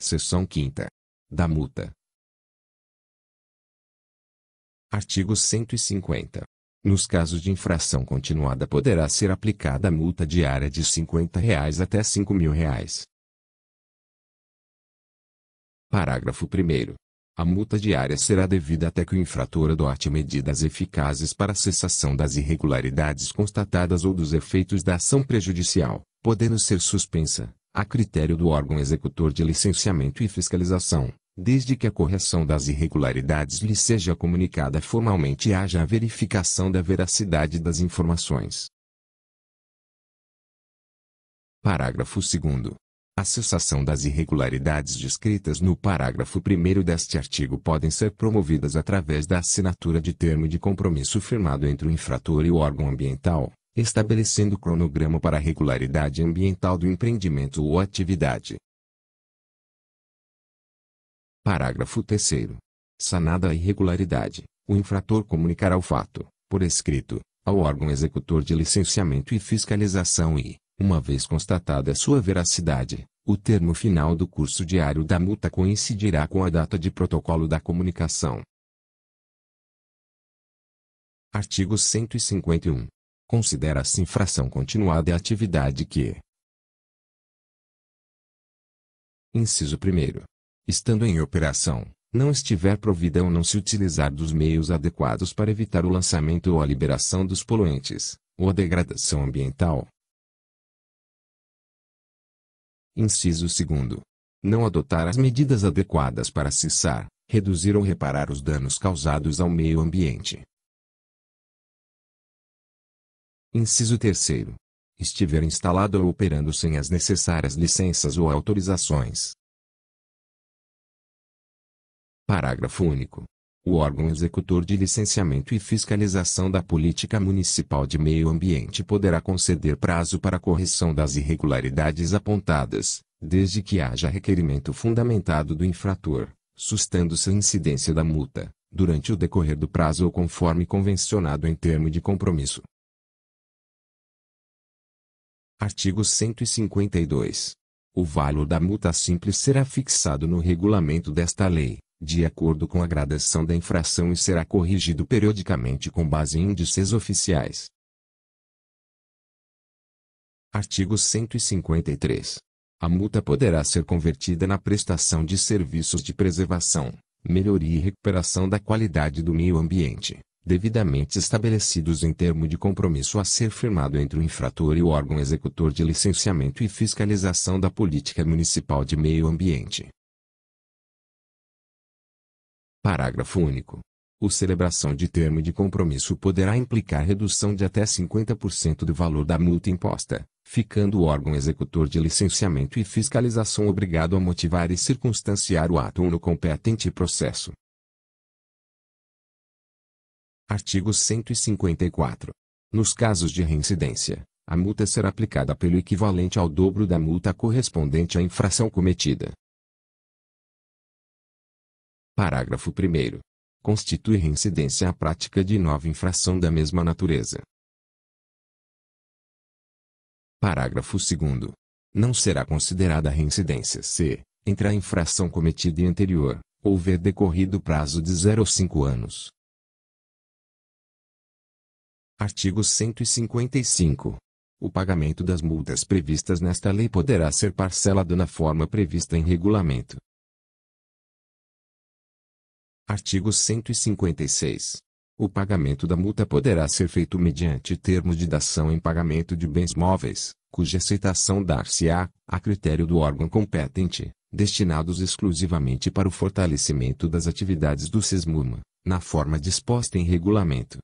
Seção 5 Da multa. Artigo 150. Nos casos de infração continuada poderá ser aplicada a multa diária de R$ 50 reais até R$ 5 Reais. Parágrafo 1 A multa diária será devida até que o infrator adote medidas eficazes para a cessação das irregularidades constatadas ou dos efeitos da ação prejudicial, podendo ser suspensa, a critério do órgão executor de licenciamento e fiscalização, desde que a correção das irregularidades lhe seja comunicada formalmente e haja a verificação da veracidade das informações. Parágrafo 2. A cessação das irregularidades descritas no parágrafo 1 deste artigo podem ser promovidas através da assinatura de termo de compromisso firmado entre o infrator e o órgão ambiental, estabelecendo cronograma para a regularidade ambiental do empreendimento ou atividade. Parágrafo 3 Sanada a irregularidade, o infrator comunicará o fato, por escrito, ao órgão executor de licenciamento e fiscalização e, uma vez constatada sua veracidade, o termo final do curso diário da multa coincidirá com a data de protocolo da comunicação. Artigo 151 considera-se assim infração continuada a atividade que, Inciso 1. Estando em operação, não estiver provida ou não se utilizar dos meios adequados para evitar o lançamento ou a liberação dos poluentes, ou a degradação ambiental. Inciso 2. Não adotar as medidas adequadas para cessar, reduzir ou reparar os danos causados ao meio ambiente, Inciso 3 estiver instalado ou operando sem as necessárias licenças ou autorizações. Parágrafo único. O órgão executor de licenciamento e fiscalização da política municipal de meio ambiente poderá conceder prazo para correção das irregularidades apontadas, desde que haja requerimento fundamentado do infrator, sustando-se a incidência da multa, durante o decorrer do prazo ou conforme convencionado em termo de compromisso. Artigo 152. O valor da multa simples será fixado no regulamento desta lei, de acordo com a gradação da infração e será corrigido periodicamente com base em índices oficiais. Artigo 153. A multa poderá ser convertida na prestação de serviços de preservação, melhoria e recuperação da qualidade do meio ambiente, devidamente estabelecidos em termo de compromisso a ser firmado entre o infrator e o órgão executor de licenciamento e fiscalização da política municipal de meio ambiente. Parágrafo único. O celebração de termo de compromisso poderá implicar redução de até 50% do valor da multa imposta, ficando o órgão executor de licenciamento e fiscalização obrigado a motivar e circunstanciar o ato no competente processo. Artigo 154. Nos casos de reincidência, a multa será aplicada pelo equivalente ao dobro da multa correspondente à infração cometida. Parágrafo 1. Constitui reincidência a prática de nova infração da mesma natureza. Parágrafo 2. Não será considerada reincidência se, entre a infração cometida e anterior, houver decorrido prazo de 0 a 5 anos, Artigo 155. O pagamento das multas previstas nesta lei poderá ser parcelado na forma prevista em regulamento. Artigo 156. O pagamento da multa poderá ser feito mediante termos de dação em pagamento de bens móveis, cuja aceitação dar-se-á, a critério do órgão competente, destinados exclusivamente para o fortalecimento das atividades do SESMUMA, na forma disposta em regulamento.